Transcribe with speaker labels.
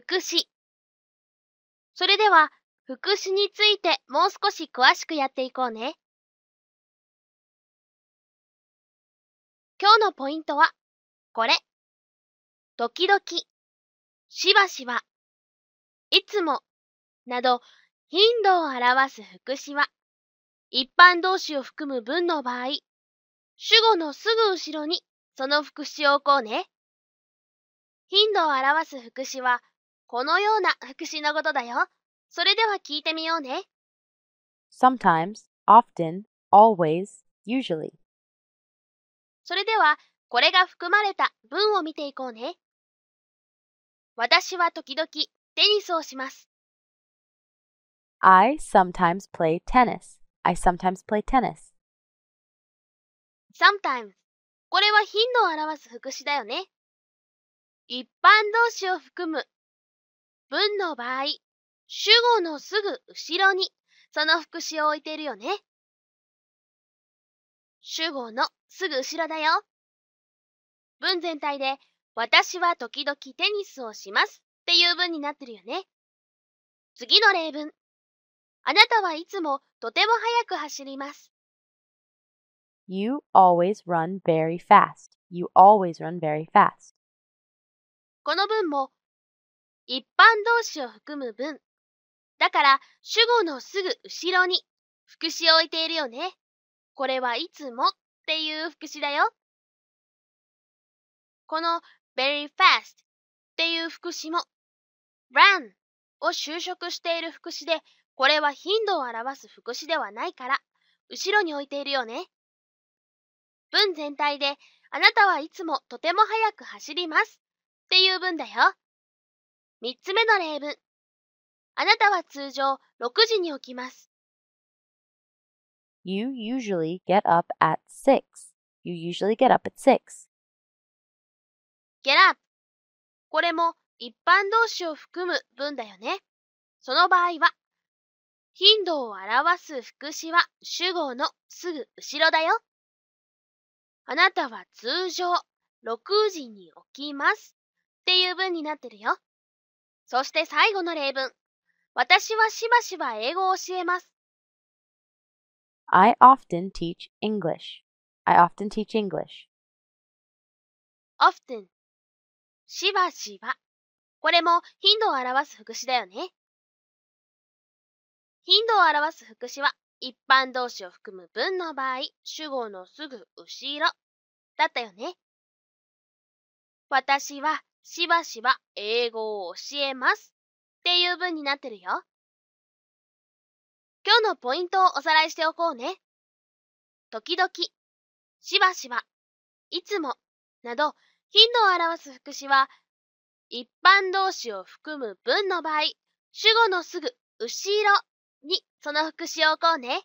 Speaker 1: 福祉。それでは、福祉についてもう少し詳しくやっていこうね。今日のポイントは、これ。時々、しばしば、いつも、など、頻度を表す副詞は、一般動詞を含む文の場合、主語のすぐ後ろにその副詞を置こうね。頻度を表す副詞は、このような副詞のことだよ。それでは聞いてみようね。
Speaker 2: sometimes, often, always, usually
Speaker 1: それでは、これが含まれた文を見ていこうね。私は時々テニスをします。
Speaker 2: I sometimes play tennis. I sometimes play
Speaker 1: tennis. sometimes これは頻度を表す副詞だよね。一般動詞を含む文の場合、主語のすぐ後ろにその副詞を置いてるよね。主語のすぐ後ろだよ。文全体で私は時々テニスをしますっていう文になってるよね。次の例文。あなたはいつもとても速く走ります。
Speaker 2: You always run very fast. You always run very fast.
Speaker 1: この文も一般動詞を含む文。だから、主語のすぐ後ろに副詞を置いているよね。これはいつもっていう副詞だよ。この very fast っていう副詞も run を修飾している副詞で、これは頻度を表す副詞ではないから、後ろに置いているよね。文全体で、あなたはいつもとても速く走りますっていう文だよ。3つ目の例文。あなたは通常6時に起きます。
Speaker 2: You usually get up at 6. You usually get up at 6.
Speaker 1: Get up. これも一般動詞を含む文だよね。その場合は、頻度を表す副詞は主語のすぐ後ろだよ。あなたは通常6時に起きますっていう文になってるよ。そして最後の例文。私はしばしば英語を教えます。
Speaker 2: I often teach English. I often teach English.
Speaker 1: often しばしば。これも頻度を表す副詞だよね。頻度を表す副詞は一般動詞を含む文の場合、主語のすぐ後ろだったよね。私はしばしば英語を教えますっていう文になってるよ。今日のポイントをおさらいしておこうね。時々、しばしば、いつもなど頻度を表す副詞は一般動詞を含む文の場合、主語のすぐ後ろにその副詞を置こうね。